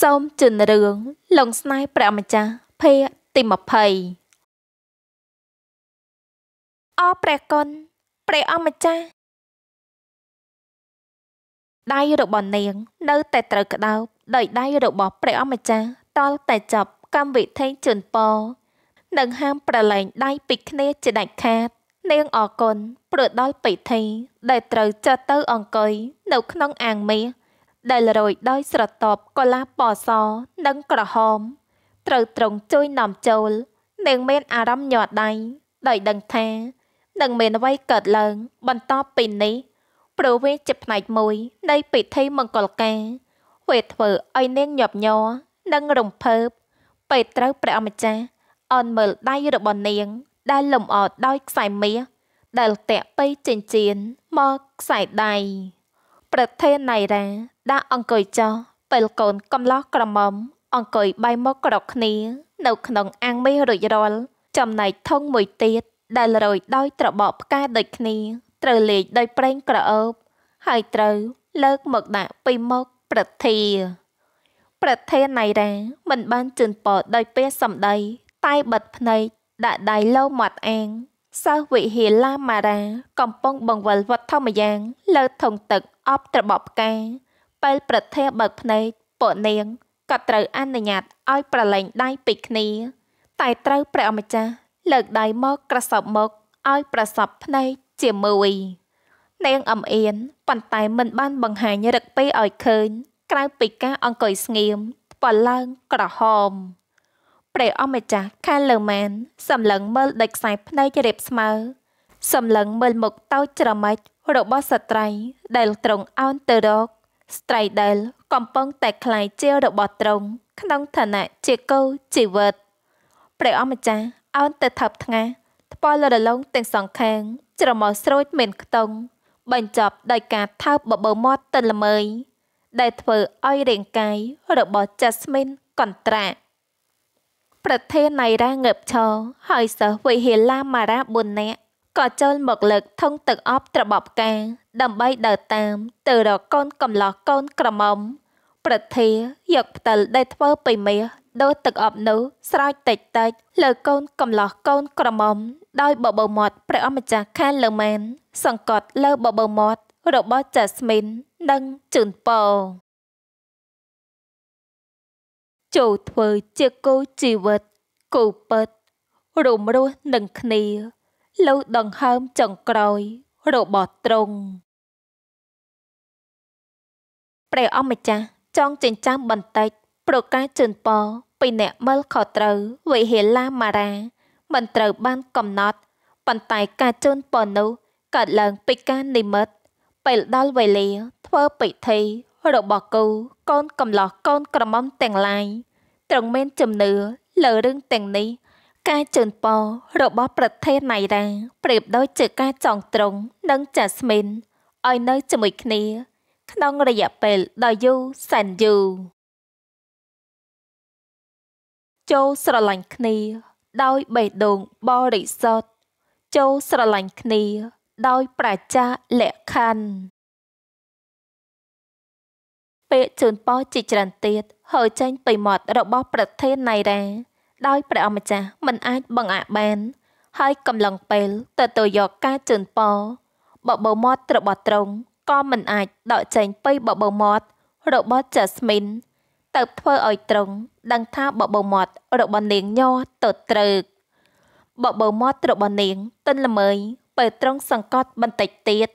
សូមជឿនរឿងលងស្នេហ៍ព្រះម្ចាស់ភាគទី20អរព្រះគុណព្រះអម្ចាស់ដៃរបស់នាង នៅ តែត្រូវក្តោបដោយដៃរបស់ព្រះអម្ចាស់តល់តែចាប់កម្មវិធីជូនពរនិងហាមប្រឡែងដៃពីគ្នាជាដាច់ខាត នាងអរគុណព្រោះដល់ពិធីដែលត្រូវចាត់ទៅអង្គុយនៅ ក្នុងអាងមាសដែលរោយដោយស្រទាប់កលាបសនិងក្រហមត្រូវត្រង់ជួយនាំចូលនាងមាន អារម្មណ៍ញ័រដៃដោយដឹងថា នឹងមានអ្វីកើតឡើង បន្តពីនេះព្រោះវាជាផ្នែកមួយនៃពិធីមង្គលការវាធ្វើឲ្យនាងញាប់ញ័រនិងរំភើបពេលត្រូវព្រះអម្ចាស់អនមើលដៃរបស់នាង ដែលលំអដោយខ្សែមាសដែលតាក់ពីចិញ្ចៀនមកខ្សែដៃប្រធានណៃរ៉ាដាក់អង្គុយចោះពេលកូនកំឡោះក្រមុំ អង្គុយបែរមកក្រកគ្នា នៅក្នុងអាងមេរួចរាល់ចំណែកធុងមួយទៀតដែលរយដោយត្របកផ្កាដូចគ្នាត្រូវលេខដោយប្រេងក្រអូប ហើយត្រូវលើកមកដាក់ពីមុខប្រធា ប្រធានណៃរ៉ាមិនបានជឿនពរដោយពាសសម្ដី តែបិទភ្នែកដាក់ដៃលើមាត់អាងសិស្សវិហារឡាម៉ារ៉ាកំពុងបង្វិលវត្ថុម្យ៉ាងលើធុងទឹកអប់ត្របកផ្កាពេលប្រធាបើកភ្នែកពនាងក៏ត្រូវអនុញ្ញាតឲ្យ ប្រឡែងដៃពីគ្នាតែត្រូវព្រះអម្ចាស់លើកដៃមកក្រសបមកឲ្យ ប្រសពភ្នែកជាមួយនាងអំអៀនប៉ុន្តែមិនបានបង្ហាញរឹកពេឲ្យឃើញក្រៅពីការអង្គុយស្ងៀមថ្ពាល់ឡើងក្រហមព្រះអម្ចាស់ខាលើម៉ានសម្លឹងមើលដូចខ្សែភ្នែករៀបស្មើសម្លឹងមើលមុខតូចច្រមិចរបស់ស្ត្រីដែលត្រង់អោនទៅរកស្ត្រីដែលកំពុងតែខ្លាយជារបស់ត្រង់ក្នុងឋានៈជាគោជីវិតព្រះអម្ចាស់អោនទៅថប់ថ្ងាសថ្ពាល់រលងទាំងសងខាងច្រមុះស្រូចមានខ្ទង់បញ្ចប់ដោយការថើបបបោមាត់ទៅល្មើយដែលធ្វើឲ្យរាងកាយ របស់ចាស្មីនកន្ត្រាក់ប្រធាននៃរ៉ាងើបឈរហើយសិស្សវិហាឡាម៉ារ៉ា4នាក់ក៏ចូលមកលើកធុងទឹកអប់ត្របបកាដើម្បីដើរតាម ទៅរកកូនកំឡោះកូន ក្រមុំប្រធាយកផ្តិលដែលធ្វើពីមាសដូរទឹកអប់នោះស្រោចតិចតិចលើកូន កំឡោះកូន ក្រមុំដោយបបោមាត់ព្រះអម្ចាស់ខានលើមែនសង្កត់លើបបោមាត់របស់ចាស្មីន និងជូនពរចូលធ្វើជាគូជីវិតគូពិតរួមរស់នឹងគ្នាលុះដង្ហើមចុងក្រោយរបស់ទ្រង់ព្រះអង្គម្ចាស់ ចង់ចិញ្ចាំបន្តិចប្រកាសជូនពរពីអ្នកមើលខុសត្រូវវិហេឡាមារា មិនត្រូវបានកំណត់ប៉ុន្តែការជូនពរនោះកើតឡើងពីការនិមិត្តពេលដល់វេលាធ្វើពិធីរបស់គូកូនកំឡោះកូនក្រមុំទាំងឡាយត្រង់មានជំនឿលើរឿងទាំងនេះការជូនពររបស់ប្រធានណៃរ៉ាប្រៀបដូចជាការចងត្រង់និងចាស្មីនឲ្យនៅជាមួយគ្នា ក្នុងរយៈពេលដ៏យូរសែនយូរចូលស្រឡាញ់គ្នា ដោយបេះដូងបរិសុទ្ធចូលស្រឡាញ់គ្នា ដោយ ប្រជាលក្ខណ្ឌពាក្យជូនពរជាច្រើនទៀតហើយចេញពីមាត់របស់ប្រធានណៃរ៉ាដោយព្រះអម្ចាស់មិនអាចបង្អាក់បាន ហើយកំឡុងពេល ទៅទៅយកការជូនពរបបោមាត់របស់ត្រង់ក៏មិនអាចដកចេញពីបបោមាត់របស់ចាស្មីនទៅធ្វើឲ្យត្រង់ដឹងថាបបោមាត់របស់នាងញ័រទៅត្រូវបបោមាត់របស់នាងទិនល្មើយពេលត្រង់សង្កត់បន្តិចទៀត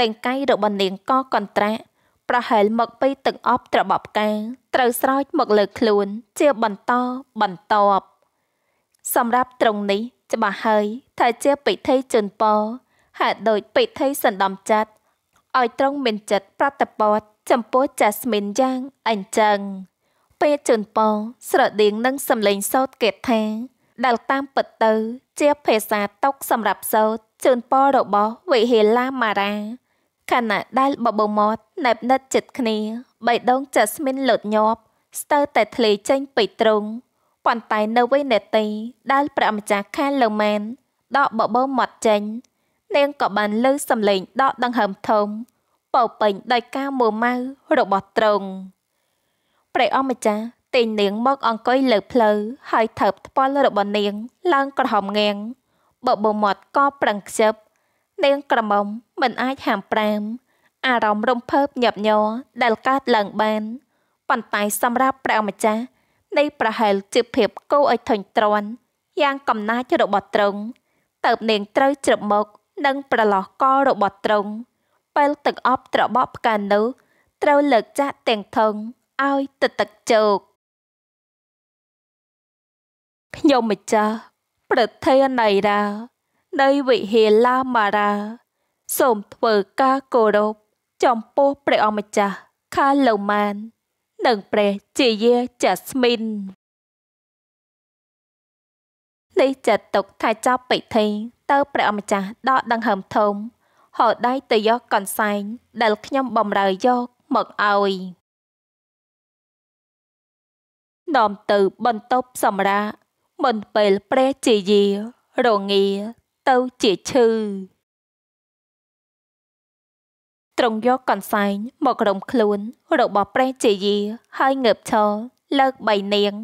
រាងកាយរបស់នាងក៏កន្ត្រាក់ប្រហែលមកពីទឹកអប់ត្របបកាត្រូវស្រោចមកលើខ្លួន ជាបន្តបន្តបសម្រាប់ត្រង់នេះច្បាស់ហើយថាជាពិធីជូនពរហេតុដូចពិធីសន្តំចិត្តឲ្យត្រង់មានចិត្តប្រតិបត្តិចំពោះចាស្មីនយ៉ាងអញ្ចឹង ពេលជូនពរស្រដៀងនឹងសំឡេងសោតកេថាដែលតាមពិតទៅ ជាភាសាតុកសម្រាប់សោតជូនពររបស់វិហេឡាម៉ារ៉ាខណៈដែលបបោមាត់ណែបណិតចិត្តគ្នាបៃដងចាស្មីនលោតញាប់ស្ទើរតែធ្លាយចេញពីទ្រុងប៉ុន្តែនៅវិញនេតិដែលព្រះម្ចាស់ខាលូម៉ានដកបបោមាត់ចេញ នាងក៏បានលើសំឡេងដកដង្ហើមធំពោពេញដោយការមួម៉ៅរបស់ទ្រុងព្រះអង្គម្ចាស់ទិញនាងមកអង្គុយលើផ្លូវហើយថើបថ្ពាល់របស់នាង ឡើងក្រហមងាងបបោមាត់ក៏ប្រឹងខ្ជិបនាងក្រមុំមិនអាចហាមប្រាមអារម្មណ៍រំភើបញាប់ញ័រដែលកើតឡើងបានប៉ុន្តែសម្រាប់ព្រះម្ចាស់នៃប្រហែលជាភាពគោឲ្យធុញទ្រាន់យ៉ាងកំណាចរបស់ត្រង់តើបនាងត្រូវជ្រឹបមុខនិងប្រឡោះករបស់ត្រង់ពេលទឹកអប់ត្របកផ្កានោះត្រូវលើកចាក់ទាំងធំឲ្យទៅទឹកជោកខ្ញុំម្ចាស់ប្រធាននៃរានៃវិហារឡាមារ៉ាសូមធ្វើការគោរពចំពោះព្រះអម្ចាស់ខាឡូម៉ាន និងព្រះជាយាចាស្មីននេះចាត់ទុកថាចប់ពិធីទៅព្រះអម្ចាស់ដកដង្ហើមធំហោដៃទៅយកកន្សែងដែលខ្ញុំបំរើយកមកឲ្យនាំទៅបន្ទប់សម្រាប់មិនពេលព្រះជាយារងាទៅជាឈឺទ្រង់យកកន្សែង មករំខ្លួនរបស់ព្រះជាយាហើយងើបឈរលើកបីនាង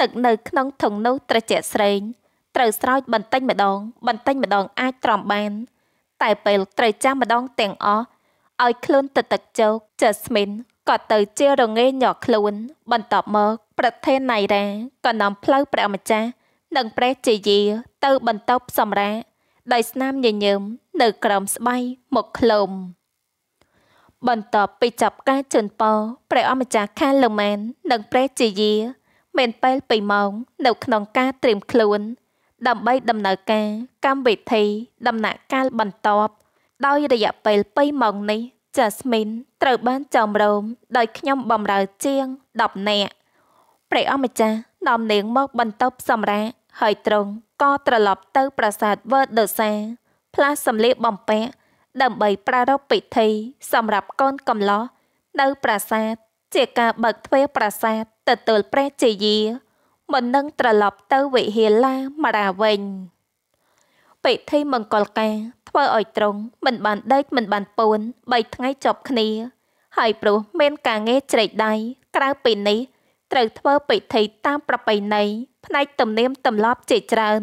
ទឹកនៅ ក្នុងធុងនោះត្រជាក់ស្រេងត្រូវស្រោចបន្តិចម្ដង បន្តិចម្ដងអាចទ្រាំបាន តែពេលត្រូវចាំម្ដង ទាំងអស់ឲ្យខ្លួនទៅទឹកជោកចាស្មីនក៏ទៅជារងាញញ័រខ្លួន បន្ទាប់មកប្រធានណៃរ៉ាក៏នាំផ្លូវព្រះម្ចាស់និងព្រះជាយា ទៅបន្ទប់សម្រាកដោយស្នាមញញឹមនៅក្រោមស្បៃមកក្លុំបន្ទាប់ពីចាប់ការជូនពរព្រះអម្ចាស់ខាលម៉ាននិងព្រះជាយា មានពេល2ម៉ោងនៅក្នុងការត្រៀមខ្លួន ដើម្បីដំណើរការកម្មវិធី ដំណាក់កាលបន្ទាប់ដោយរយៈពេល2ម៉ោងនេះ Jasmine ត្រូវបានចោមរោមដោយខ្ញុំបំរើជាង10នាក់ព្រះអម្ចាស់នាំនាងមកបន្ទប់សម្រាប់ហើយទ្រង់ក៏ត្រឡប់ទៅ ប្រាសាទវើដឺសាផ្លាស់សម្លៀកបំពាក់ ដើម្បីប្រារព្ធពិធី សម្រាប់កូនកំឡោះនៅប្រាសាទជាការបើកទ្វារប្រាសាទទទួលព្រះជាយាមិននឹងត្រឡប់ទៅវិហារឡាមារាវិញពិធីមង្គលការ ធ្វើឲ្យត្រង់មិនបានដេកមិនបានពួន3ថ្ងៃជាប់គ្នា ហើយព្រោះមាន ការងារជ្រែកដៃក្រៅពីនេះត្រូវធ្វើពិធីតាមប្រពៃណីផ្នែក ទំនៀមទម្លាប់ជាច្រើន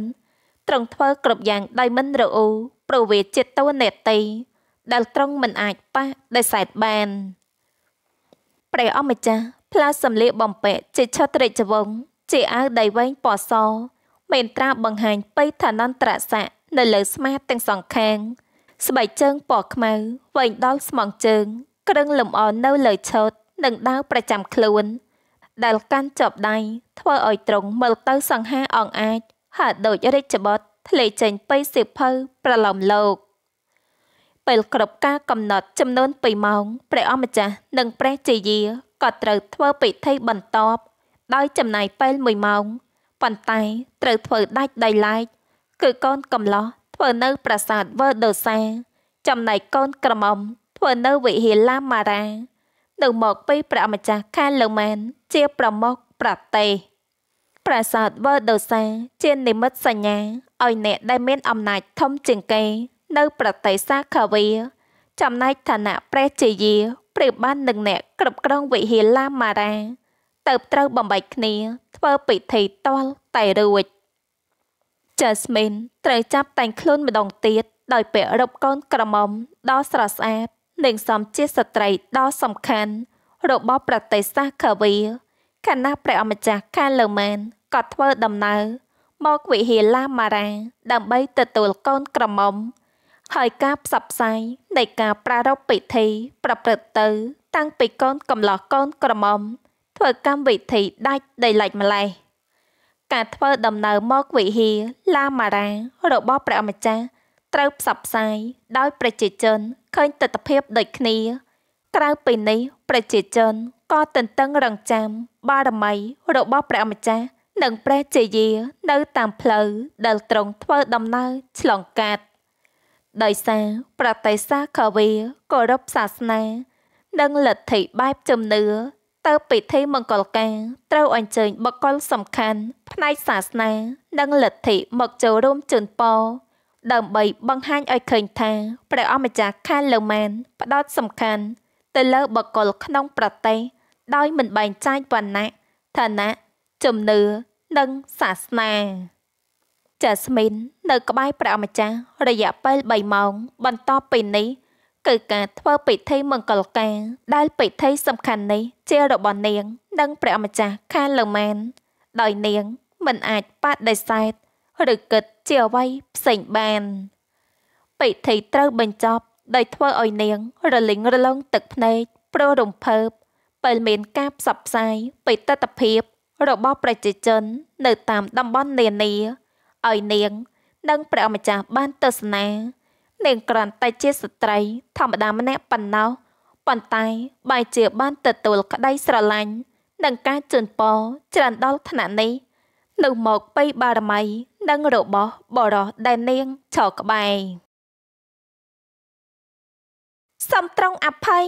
ត្រង់ធ្វើគ្រប់យ៉ាងដោយមិនរអ៊ូព្រោះវាជាតួនាទីដែលត្រង់មិនអាចប៉ះដោយសែតបានព្រះអម្ចាស់ផ្លាសម្លៀកបំពាក់ជាឆត្រេចវងជាអាវដៃវែងពណ៌សមេនត្រាបង្ហាញបិឋានន្តរស័កនៅលើ ស្មាទាំងសងខាងស្បែកជើងពណ៌ខ្មៅវែងដល់ស្មងជើងគ្រឿងលម្អនៅលើឈុតនិងដាវប្រចាំខ្លួនដែលកាន់ចបដៃធ្វើឲ្យទ្រង់មើលទៅសង្ហាអង្អាចហាក់ដូចរាជបុត្រធ្លាយចេញពីសៀវភៅប្រឡំលោកពេលគ្រប់ការកំណត់ចំនួន2ម៉ោងព្រះអម្ចាស់និង ព្រះជាយាក៏ត្រូវធ្វើពិធីបន្តដោយ ចំណាយពេល1ម៉ោងប៉ុន្តែត្រូវធ្វើដាច់ដីឡែកគឺកូនកំឡោះធ្វើនៅប្រាសាទវើដូសា ចំណែកកូនក្រមុំធ្វើនៅវិហារឡាម៉ារ៉ាទៅមកពីព្រះម្ចាស់ខាលើម៉ែនជាប្រមុខប្រទេសប្រាសាទវរដូសាជា និមិត្តសញ្ញាឲ្យអ្នកដែលមានអំណាចធំជាងគេនៅ ប្រទេសសាខាវីចំណែកឋានៈព្រះជាយាព្រះបាននឹងអ្នកគ្រប់គ្រងវិហារឡាម៉ារ៉ាទៅត្រូវបំបែកគ្នាធ្វើពិធីតល់តែរួច Jasmine ត្រូវចាប់តែងខ្លួនម្ដងទៀតដោយពាក់រូបកូនក្រមុំដ៏ស្រស់ស្អាតនិងសំជាស្ត្រីដ៏សំខាន់របស់ប្រទេសសាខាវីខណៈព្រះអម្ចាស់កាលឺម៉ានក៏ធ្វើដំណើរមកវិហារឡាម៉ារ៉ាដើម្បីទទួលកូនក្រមុំ ហើយការផ្សព្វផ្សាយនៃការប្រារព្ធពិធី ប្រព្រឹត្តទៅតាំងពីកូនកំឡោះកូនក្រមុំ ធ្វើកម្មវិធីដាច់ដីឡែកម្លេះការធ្វើដំណើរមកវិហារឡាម៉ារ៉ារបស់ព្រះអម្ចាស់ត្រូវផ្សព្វផ្សាយដោយ ប្រជាជនឃើញទស្សនភាពដូចគ្នា ក្រៅពីនេះប្រជាជនក៏ទន្ទឹងរង់ចាំបារមីរបស់ព្រះម្ចាស់និង ព្រះជាយា នៅតាមផ្លូវដែលទ្រង់ធ្វើដំណើរឆ្លងកាត់ដោយសារប្រតិសាខាវីគោរពសាសនានិងលទ្ធិបែបជំនឿទៅពិធីមង្គលការ ត្រូវអញ្ជើញបុគ្គលសំខាន់ផ្នែកសាសនា និងលទ្ធិមកចូលរួមជូនពរដើម្បីបង្ហាញឲ្យឃើញថាព្រះអម្ចាស់ខាលូម៉ានផ្ដោតសំខាន់ទៅលើបកលក្នុង ប្រទេសដោយមិនបែងចែកវណ្ណៈឋានៈជំនឿនិងសាសនាចាស្មីន នៅ ក្បែរព្រះអម្ចាស់រយៈពេល3ម៉ោងបន្តពីនេះគឺការធ្វើពិធីមង្គលការដែលពិធីសំខាន់នេះជារបស់នាងនិងព្រះអម្ចាស់ខាលូម៉ានដោយនាង មិនអាចបដិសេធឬគិតជាអ្វីផ្សេងបានពិធីត្រូវបញ្ចប់ដោយធ្វើឲ្យនាងរលិងរលងទឹកភ្នែកព្រោះរំភើបពេលមានការផ្សព្វផ្សាយពីទស្សនភាពរបស់ប្រជាជននៅតាមតំបន់នានាឲ្យនាងនិងព្រះម្ចាស់បានទស្សនា នាងក្រាន់តែជាស្ត្រីធម្មតាម្នាក់ប៉ុណ្ណោះប៉ុន្តែបែរជាបានទទួលក្តីស្រឡាញ់និងការជូនពរច្រើនដល់ឋានៈនេះនៅមកបៃបារមីនិងរបស់ បរោះដែលនាងឆោក្បែរសំត្រង់អភ័យ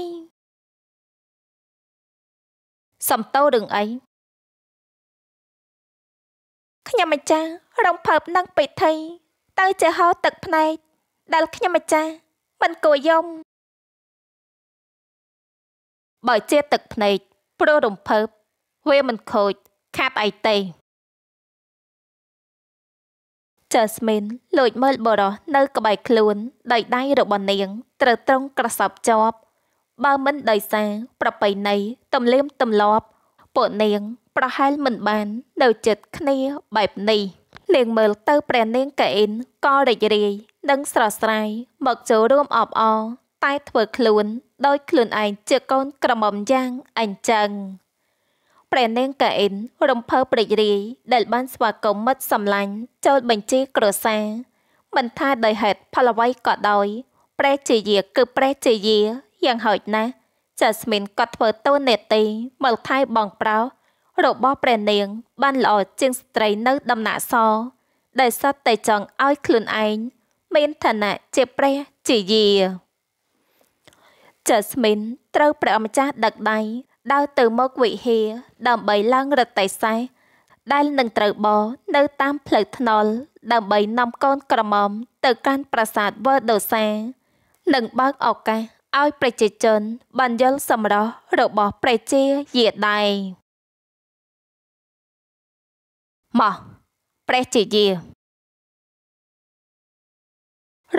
សំតោរឿងអីខ្ញុំម្ចាស់រំភើបនឹងពិធីទៅចេះហោ ទឹកភ្នែក ដែលខ្ញុំម្ចាស់មិនគួរយំបើជាទឹកភ្នែកព្រោះរំភើបវាមិនខូច ខាតអីទេចើស្មីនលួចមើលបរោះនៅក្បែរខ្លួនដោយដៃរបស់នាងត្រូវត្រង់ក្រសោបជាប់ បើមិនដោយសារប្រប្រៃណីទំលៀមទំលាប់ពួកនាង ប្រហែលមិនបាននៅចិត្តគ្នាបែបនេះនាងមើលទៅព្រះនាងកែអ៊ីនក៏រីករាយនិងស្រស់ស្រាយមកចូលរួមអបអរតែធ្វើខ្លួនដោយខ្លួនឯងជាកូនក្រមុំយ៉ាងអញ្ចឹងព្រះនាងកាអ៊ីនរំភើបរីករាយដែលបានស្វាគមន៍មិត្តសម្លាញ់ចូលបញ្ជីគ្រួសារមិនថាដោយហេតុផលអ្វីក៏ដោយព្រះជាយាគឺព្រះជាយាយ៉ាងហោចណាស់ចាស្មីនក៏ធ្វើតួនាទីមើលថែបងប្រុសរបស់ព្រះនាងបានល្អជាងស្ត្រីនៅដំណាក់សដែលសត្វតែចង់ឲ្យខ្លួនឯងមានឋានៈជាព្រះជាយាចាស្មីនត្រូវព្រះអម្ចាស់ដឹកដៃដើរទៅមកវិហារដើម្បីឡើងរតេសេះដែលនឹងត្រូវបនៅតាមផ្លូវថ្នល់ដើម្បីនាំកូនក្រមុំទៅកាន់ប្រាសាទវរដូសានិងបើកឱកាសឲ្យប្រជាជនបានយល់សម្រស់របស់ព្រះជាយាដៃមកព្រះជាយា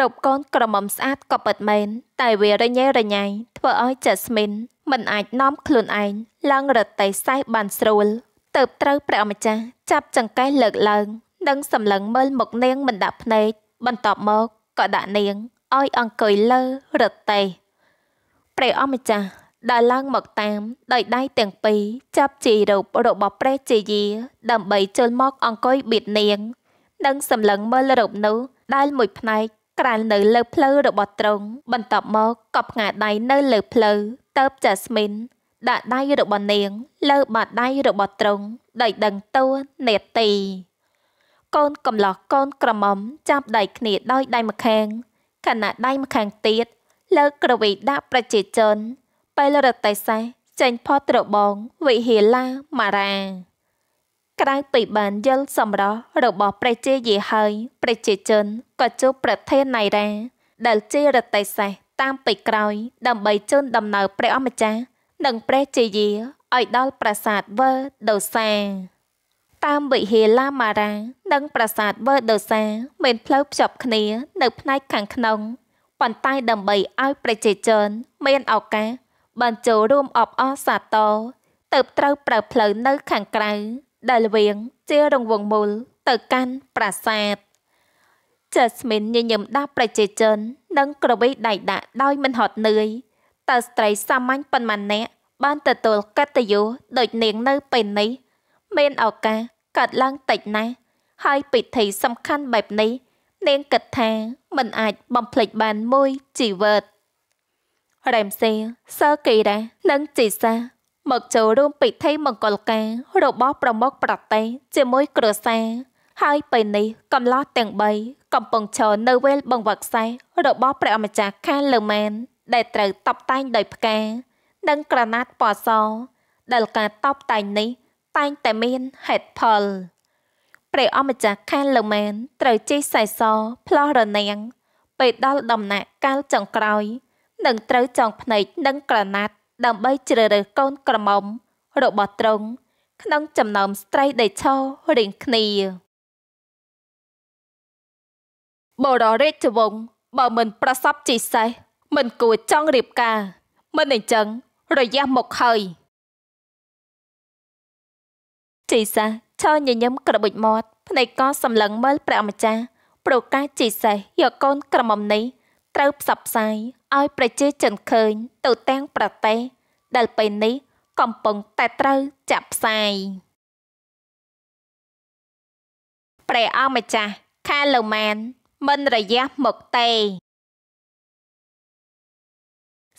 រូបកូនក្រមុំស្អាតក៏ពិតមែនតែវារញ៉េរញ៉ៃធ្វើឲ្យចាស្មីនមិនអាចនាំខ្លួនឯងឡើងរទេះសេះបានស្រួលទៅត្រូវព្រះម្ចាស់ចាប់ចង្កេះលើកឡើងដឹងសម្លឹងមើលមុខនាងមិនដាក់ភ្នែកបន្ទាប់មកក៏ដាក់នាងឲ្យអង្គុយលើរទេះព្រះអម្ចាស់ដើរឡើងមកតាមដោយដៃទាំងពីរចាប់ជីរូបរបស់ព្រះជាយាដើម្បីចូលមកអង្គុយបៀតនាងដឹងសម្លឹងមើលរូបនោះដែលមួយផ្នែកក្រាលនៅលើភ្លៅរបស់ទ្រង់បន្ទាប់មកក៏ផ្ងាដៃនៅលើភ្លៅតើបចាស្មីនដាក់ដៃរបស់នាង លើបាតដៃរបស់ទ្រង់ដោយដឹងតួនេតិកូនកំឡោះកូនក្រមុំចាប់ដៃគ្នាដោយដៃម្ខាងខណៈដៃម្ខាងទៀតលើកក្រវីដាក់ប្រជាជនពេលរតេសេចេញផុតរបងវិហាឡាម៉ារ៉ាក្រៅពីបានយល់សម្រោះរបស់ព្រះជាយេហើយព្រះជាជនក៏ជួបប្រធានណៃរ៉ាដែលជារតេសេសតាមពីក្រោយដើម្បីជូនដំណើរព្រះអម្ចាស់និងព្រះជាយេឲ្យដល់ប្រាសាទវើដូសាតាមវិហារឡាម៉ារ៉ានិងប្រាសាទវើដូសាមានផ្លូវភ្ជាប់គ្នានៅផ្នែកខាងក្នុងប៉ុន្តែដើម្បីឲ្យប្រជាជនមានឱកាសបានចូលរួមអបអរសាទរទៅត្រូវប្រើផ្លូវនៅខាងក្រៅដែលវៀងជារង្វង់មូលទៅកាន់ប្រាសាទចាស្មីនញញឹមដាស់ប្រជាជននិង ក្រវីដៃដាក់ដោយមិនហត់នឿយតើស្ត្រីសាមញ្ញប៉ុន្មានអ្នកបានទទួលកតញ្ញូដូចនាងនៅពេលនេះ មានឱកាសកើតឡើងតិចណាស់ហើយពិធីសំខាន់បែបនេះនាងគិតថាមិនអាចបំភ្លេចបានមួយជីវិតរ៉ែមសេសើកេរ៉ានិងជីសាមកចូលរួមពិធីមង្គលការរបស់ប្រមុខប្រទេសជាមួយគ្រួសារហើយពេលនេះកំឡោះទាំង3កំពុងឈរនៅវេលបង្វឹកខ្សែរបស់ព្រះអម្ចាស់ខាលើម៉ែនដែលត្រូវតបតែងដោយផ្កានិងក្រណាត់ពណ៌សដែលការតបតែងនេះតែងតែមានហេតុផលព្រះអម្ចាស់ខាលើម៉ែនត្រូវជិះខ្សែសផ្លោះរនាំងពេលដល់ដំណាក់កាលចុងក្រោយនឹងត្រូវចងភ្នែកនិងក្រណាត់ដើម្បីជ្រើសរើសកូន ក្រមុំរបស់ទ្រង់ក្នុងចំណោមស្ត្រីដែលឈររៀងគ្នាបររាជវង្សបើមិន ប្រសពជីសេះមិន គួរចង់រៀបការ មិនអញ្ចឹង រយះមកហើយជីសេះឈរញញឹមក្របុចមាត់ភ្នែកក៏សម្លឹងមើលព្រះម្ចាស់ប្រកាសជីសេះយកកូន ក្រមុំនេះត្រូវផ្សព្វផ្សាយឲ្យ ប្រជាជនឃើញ ទៅទាំងប្រទេសដែលពេលនេះ កំពុងតែត្រូវចាប់ផ្សាយព្រះអង្គម្ចាស់ខាឡូម៉ាន មិនរយះមកទេ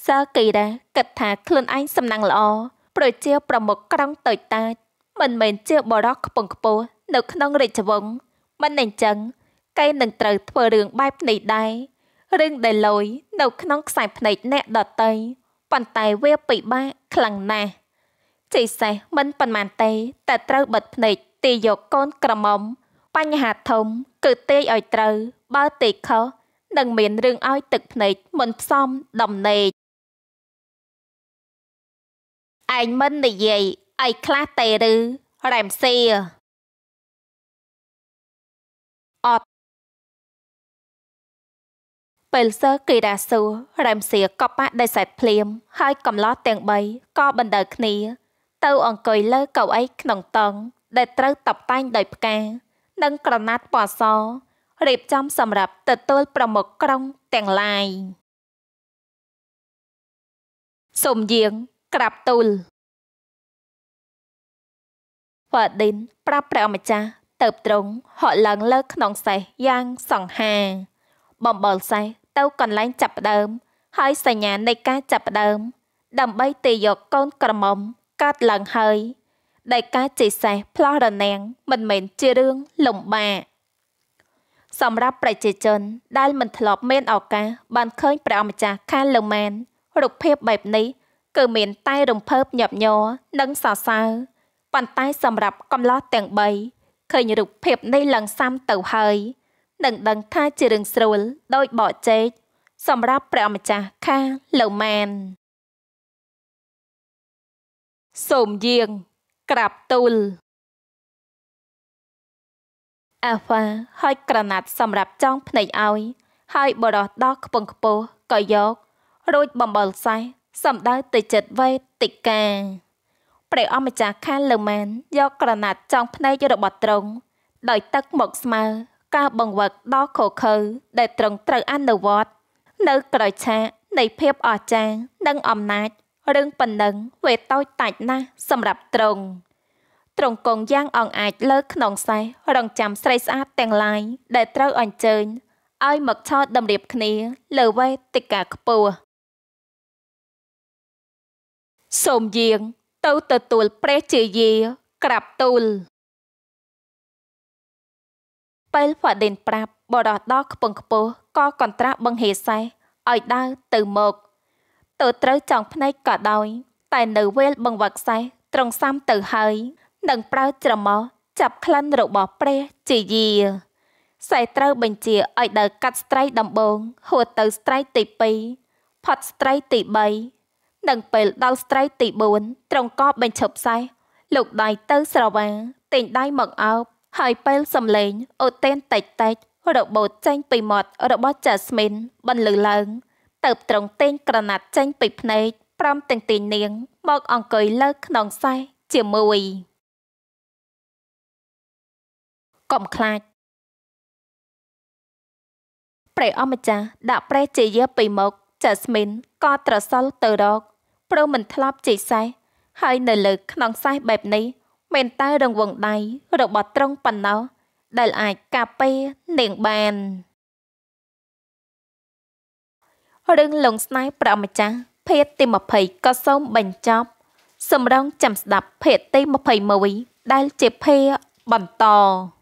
សាគីរ៉ាគិតថាខ្លួនឯងសំណាងល្អប្រជាប្រមុខក្រុងតូចតាចមិនមែនជាបរោះខ្ពង់ខ្ពស់នៅ ក្នុងរាជវង្សមិនអញ្ចឹងគេនឹងត្រូវធ្វើរឿងបែបនេះដែរគ្រឿងដែលលយនៅក្នុងខ្សែភ្នែកអ្នកដតីប៉ុន្តែវាពិបាកខ្លាំងណាស់ចិសេះមិនប៉ុន្មានទេតែត្រូវបិទភ្នែកទាយយកកូន ក្រមុំ បញ្ហាធំ គឺទាយឲ្យត្រូវបើទេខុសនឹងមាន រឿងឲ្យទឹកភ្នែកមិនផ្សំដំណេកឯងមិននិយាយអីខ្លះទេឬរ៉ែមសៀពេលសិស្សគីរ៉ាស៊ូរ៉ែមសៀក៏ប៉ះដីសែតភ្លាម ហើយកំឡោះទាំង3ក៏បណ្ដើគ្នា ទៅអង្គុយលើកៅអីក្នុងតង់ដែលត្រូវតបតែងដោយផ្កានិងក្រណាត់ពណ៌សរៀបចំសម្រាប់ទទួលប្រមុខក្រុងទាំងឡាយសូមយាង ក្រាបទូលវ៉ាឌិនប្រាប់ព្រះម្ចាស់ទៅត្រង់ហក់ឡើងលើ ក្នុងសេះយ៉ាងសង្ហា បំបល់សេះទៅកន្លែងចាប់ផ្ដើម ហើយសញ្ញានៃការចាប់ផ្ដើម ដើម្បីទាយកកូនក្រមុំកាត់ឡើងហើយ ដែលការជិះសេះផ្លោះរនាំងមិនមែនជារឿងលំបាកសម្រាប់ប្រជាជនដែលមិនធ្លាប់មានឱកាសបានឃើញព្រះអម្ចាស់ខាលូម៉ានរូបភាពបែបនេះ គឺមាន តែរំភើបញាប់ញ័រនិងសរសើរប៉ុន្តែ សម្រាប់កំឡោះទាំង3ឃើញរូបភាពនេះឡើងសាំទៅហើយនឹងដឹងថាជារឿងស្រួលដោយបកជែកសម្រាប់ព្រះម្ចាស់ខាលោកម៉ានសូមយាង ក្រាបទូលអាហ្វាហើយ ក្រណាត់សម្រាប់ចងភ្នែកឲ្យ ហើយបរោះដោះខ្ពង់ខ្ពស់ក៏យករួចបំបលសេះសម្ដៅទៅចិត្តវេតិកាព្រះអម្ចាស់ខានលើម៉ានយកក្រណាត់ចងភ្នែករបស់ត្រង់ដោយទឹកមកស្មើការបង្វឹកដ៏ខខើដែលត្រឹងត្រូវអនុវត្តនៅក្រោយឆាកនៃភាពអស្ចារ្យនិងអំណាចរឿងប៉ុណ្ណឹងវេតូចតាច់ណាស់សម្រាប់ត្រង់ត្រង់កងយ៉ាង អង្អាចលើ ក្នុងសេះរងចាំស្រីស្អាតទាំងឡាយដែលត្រូវអញ្ជើញឲ្យមកឆោតដំរៀបគ្នា លើវេទិកាខ្ពស់សូមយាងទៅទទួលព្រះជាយាក្រាបទូលពេលហ្វាដិនប្រាប់បរោះដល់ខ្ពងខ្ពស់ក៏កន្ត្រាស់បង្ហេសែឲ្យដើរទៅមកទើបត្រូវចង់ភ្នែកក៏ដោយតែនៅវេលបង្វឹកសេះត្រង់សាំទៅហើយនឹងប្រើច្រមុះចាប់ក្លិនរបស់ព្រះជាយាសេះត្រូវបញ្ជាឲ្យដើរកាត់ស្ត្រៃដំបងហួរទៅស្ត្រៃទី2ផាត់ស្ត្រៃទី3និងពេលដល់ស្ត្រៃទី4ត្រង់ក៏បញ្ឈប់សេះលោកដៃទៅស្រវាទិញដៃមកអោបហើយពេលសំឡេង អូតេនតិចតិចរបូតចេញពីមាត់របស់ចាស្មីនបន្លឺឡើងទៅត្រង់ទិញក្រណាត់ចេញពីភ្នែកព្រមទាំងទាញនាងមកអង្គុយលើក្នុងខ្សែជាមួយកុំខ្លាចព្រះអម្ចាស់ដាក់ព្រះជាយាពីមុខចាស្មីនក៏ត្រសល់ទៅរកព្រោះមិនធ្លាប់ជិះសេះហើយនៅលើក្នុងសេះបែបនេះមានតែរង្វង់ដៃរបស់ត្រង់ប៉ុណ្ណោះដែលអាចការពារនាងបានរឿងលងស្នេហ៍ប្រមចាស់ភាគទី20ក៏សូមបញ្ចប់សម្រងចាំស្ដាប់ភាគទី21ដែលជាភាគបន្ត